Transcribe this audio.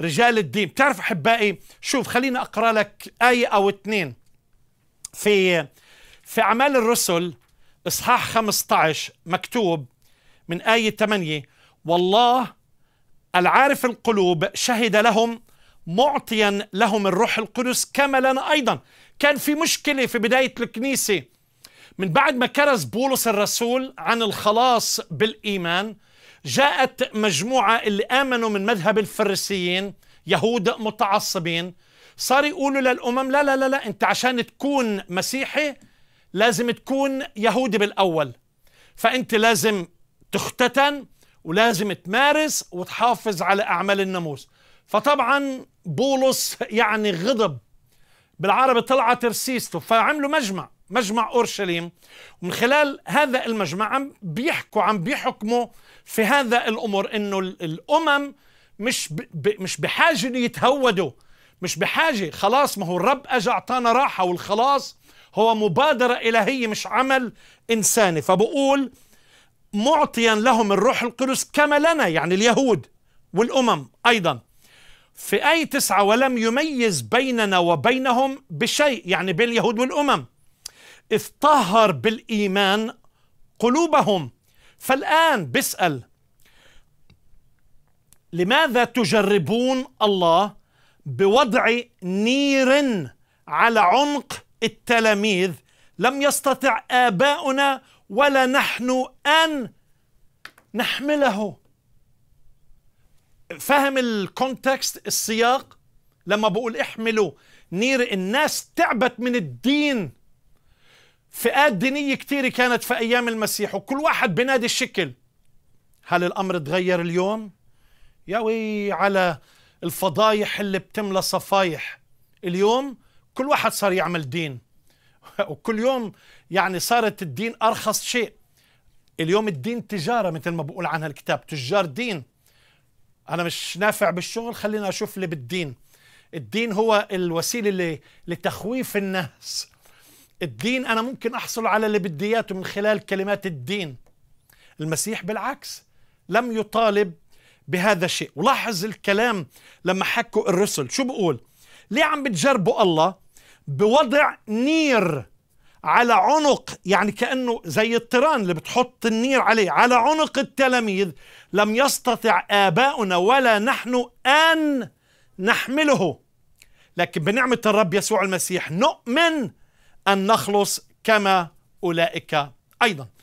رجال الدين بتعرف أحبائي شوف خليني أقرأ لك آية أو اثنين في في أعمال الرسل إصحاح 15 مكتوب من آية 8 والله العارف القلوب شهد لهم معطيا لهم الروح القدس كما لنا أيضا كان في مشكلة في بداية الكنيسة من بعد ما كرز بولس الرسول عن الخلاص بالإيمان جاءت مجموعة اللي آمنوا من مذهب الفريسيين يهود متعصبين صار يقولوا للأمم لا لا لا لا أنت عشان تكون مسيحي لازم تكون يهودي بالأول فأنت لازم تختتن ولازم تمارس وتحافظ على أعمال الناموس فطبعا بولس يعني غضب بالعربي طلعت رسيسته فعملوا مجمع مجمع اورشليم ومن خلال هذا المجمع عم بيحكوا عم بيحكموا في هذا الامر انه الامم مش ب مش بحاجه يتهودوا مش بحاجه خلاص ما هو الرب اجى اعطانا راحه والخلاص هو مبادره الهيه مش عمل انساني فبقول معطيا لهم الروح القدس كما لنا يعني اليهود والامم ايضا في اي تسعه ولم يميز بيننا وبينهم بشيء يعني بين اليهود والامم إذ طهر بالإيمان قلوبهم فالآن بسأل لماذا تجربون الله بوضع نير على عنق التلاميذ لم يستطع آباؤنا ولا نحن أن نحمله فهم الكونتكست السياق لما بقول احملوا نير الناس تعبت من الدين فئات دينية كثيرة كانت في أيام المسيح وكل واحد بنادي الشكل هل الأمر تغير اليوم؟ يا وي على الفضايح اللي بتملى صفايح اليوم كل واحد صار يعمل دين وكل يوم يعني صارت الدين أرخص شيء اليوم الدين تجارة مثل ما بقول عنها الكتاب تجار دين أنا مش نافع بالشغل خلينا أشوف اللي بالدين الدين هو الوسيلة لتخويف الناس الدين أنا ممكن أحصل على اللي بدي إياه من خلال كلمات الدين المسيح بالعكس لم يطالب بهذا الشيء ولاحظ الكلام لما حكوا الرسل شو بقول ليه عم بتجربوا الله بوضع نير على عنق يعني كأنه زي الطيران اللي بتحط النير عليه على عنق التلاميذ لم يستطع آباؤنا ولا نحن أن نحمله لكن بنعمة الرب يسوع المسيح نؤمن أن نخلص كما أولئك أيضا